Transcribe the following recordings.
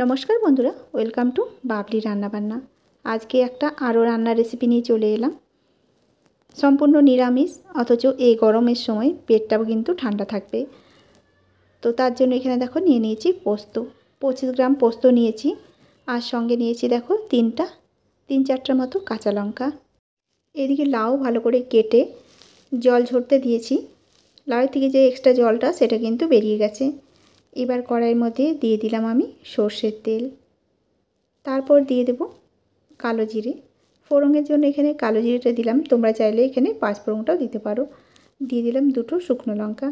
নমস্কার বন্ধুরা welcome to Babli রান্নাবান্না আজকে একটা আরও রান্নার রেসিপি নিয়ে চলে এলাম সম্পূর্ণ নিরামিষ অথচ এই গরমের সময় পেটটাও কিন্তু ঠান্ডা থাকবে তো তার জন্য এখানে দেখো নিয়ে নিয়েছি পোস্ত পঁচিশ গ্রাম পোস্ত নিয়েছি আর সঙ্গে নিয়েছি দেখো তিনটা তিন চারটার মতো কাঁচা লঙ্কা এদিকে লাউ ভালো করে কেটে জল ঝরতে দিয়েছি লাউ থেকে যে এক্সট্রা জলটা সেটা কিন্তু বেরিয়ে গেছে এবার কড়াইয়ের মধ্যে দিয়ে দিলাম আমি সর্ষের তেল তারপর দিয়ে দেব কালো জিরে ফোড়নের জন্য এখানে কালো জিরেটা দিলাম তোমরা চাইলে এখানে পাঁচ ফোড়নটাও দিতে পারো দিয়ে দিলাম দুটো শুকনো লঙ্কা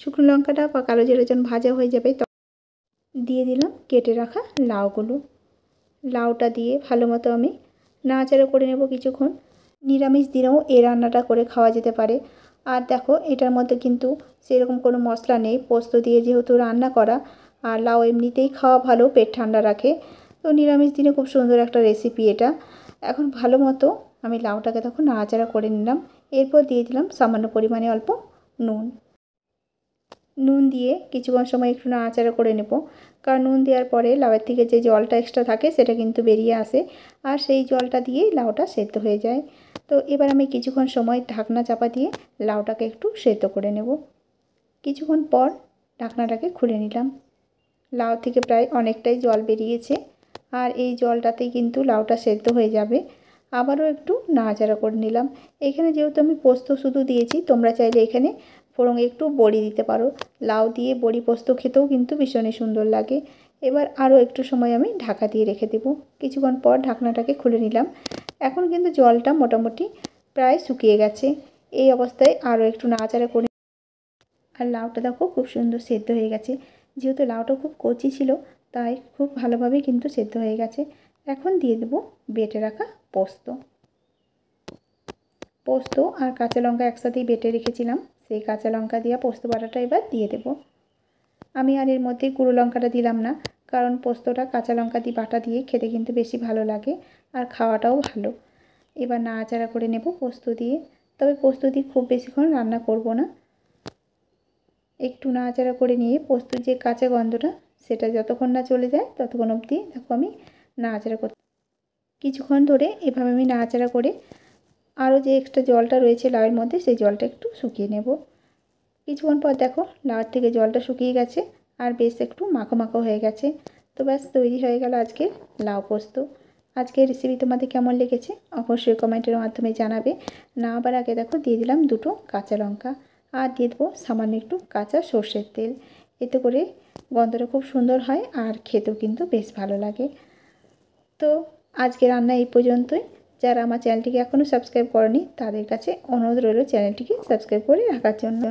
শুকনো লঙ্কাটা বা কালো জিরে যখন ভাজা হয়ে যাবে তখন দিয়ে দিলাম কেটে রাখা লাউগুলো লাউটা দিয়ে ভালো মতো আমি নাড়াচাড়া করে নেব কিছুক্ষণ নিরামিষ দিনেও এ রান্নাটা করে খাওয়া যেতে পারে আর দেখো এটার মধ্যে কিন্তু সেরকম কোনো মশলা নেই পোস্ত দিয়ে যেহেতু রান্না করা আর লাউ এমনিতেই খাওয়া ভালো পেট ঠান্ডা রাখে তো নিরামিষ দিনে খুব সুন্দর একটা রেসিপি এটা এখন ভালো মতো আমি লাউটাকে তখন নাড়াচাড়া করে নিলাম এরপর দিয়ে দিলাম সামান্য পরিমাণে অল্প নুন নুন দিয়ে কিছুক্ষণ সময় একটু নাড়াচাড়া করে নেব কারণ নুন দেওয়ার পরে লাউয়ের থেকে যে জলটা এক্সট্রা থাকে সেটা কিন্তু বেরিয়ে আসে আর সেই জলটা দিয়েই লাউটা সেদ্ধ হয়ে যায় তো এবার আমি কিছুক্ষণ সময় ঢাকনা চাপা দিয়ে লাউটাকে একটু সেদ্ধ করে নেব কিছুক্ষণ পর ঢাকনাটাকে খুলে নিলাম লাউ থেকে প্রায় অনেকটাই জল বেরিয়েছে আর এই জলটাতেই কিন্তু লাউটা সেদ্ধ হয়ে যাবে আবারও একটু নাড়াচাড়া করে নিলাম এখানে যেহেতু আমি পোস্ত শুধু দিয়েছি তোমরা চাইলে এখানে বরং একটু বড়ি দিতে পারো লাউ দিয়ে বড়ি পোস্ত খেতেও কিন্তু ভীষণই সুন্দর লাগে এবার আরও একটু সময় আমি ঢাকা দিয়ে রেখে দেব কিছুক্ষণ পর ঢাকনাটাকে খুলে নিলাম এখন কিন্তু জলটা মোটামুটি প্রায় শুকিয়ে গেছে এই অবস্থায় আরও একটু নাড়াচাড়া করে আর লাউটা দেখো খুব সুন্দর সেদ্ধ হয়ে গেছে যেহেতু লাউটা খুব কচি ছিল তাই খুব ভালোভাবে কিন্তু সেদ্ধ হয়ে গেছে এখন দিয়ে দেব বেটে রাখা পোস্ত পোস্ত আর কাঁচা লঙ্কা একসাথেই বেটে রেখেছিলাম সেই কাঁচা লঙ্কা দিয়ে পোস্ত বাটাটা এবার দিয়ে দেব আমি আর এর মধ্যে গুঁড়ো লঙ্কাটা দিলাম না কারণ পোস্তটা কাঁচা লঙ্কা দিয়ে বাটা দিয়ে খেতে কিন্তু বেশি ভালো লাগে আর খাওয়াটাও ভালো এবার নাড়াচাড়া করে নেব পোস্ত দিয়ে তবে পোস্ত দিয়ে খুব বেশিক্ষণ রান্না করব না একটু নাড়াচাড়া করে নিয়ে পোস্ত যে কাঁচা গন্ধটা সেটা যতক্ষণ না চলে যায় ততক্ষণ অবধি দেখো আমি নাড়াচাড়া করতে কিছুক্ষণ ধরে এভাবে আমি নাড়াচাড়া করে আরও যে এক্সট্রা জলটা রয়েছে লাউয়ের মধ্যে সেই জলটা একটু শুকিয়ে নেব কিছুক্ষণ পর দেখো লাউয়ের থেকে জলটা শুকিয়ে গেছে আর বেশ একটু মাখো মাখো হয়ে গেছে তো ব্যাস তৈরি হয়ে গেল আজকের লাউ পোস্ত আজকের রেসিপি তোমাদের কেমন লেগেছে অবশ্যই কমেন্টের মাধ্যমে জানাবে না আবার আগে দেখো দিয়ে দিলাম দুটো কাঁচা লঙ্কা আর দিয়ে দেবো সামান্য একটু কাঁচা সর্ষের তেল এতে করে গন্ধটা খুব সুন্দর হয় আর খেতেও কিন্তু বেশ ভালো লাগে তো আজকে রান্না এই পর্যন্তই যারা আমার চ্যানেলটিকে এখনও সাবস্ক্রাইব করেনি তাদের কাছে অনুরোধ রইল চ্যানেলটিকে সাবস্ক্রাইব করে রাখার জন্য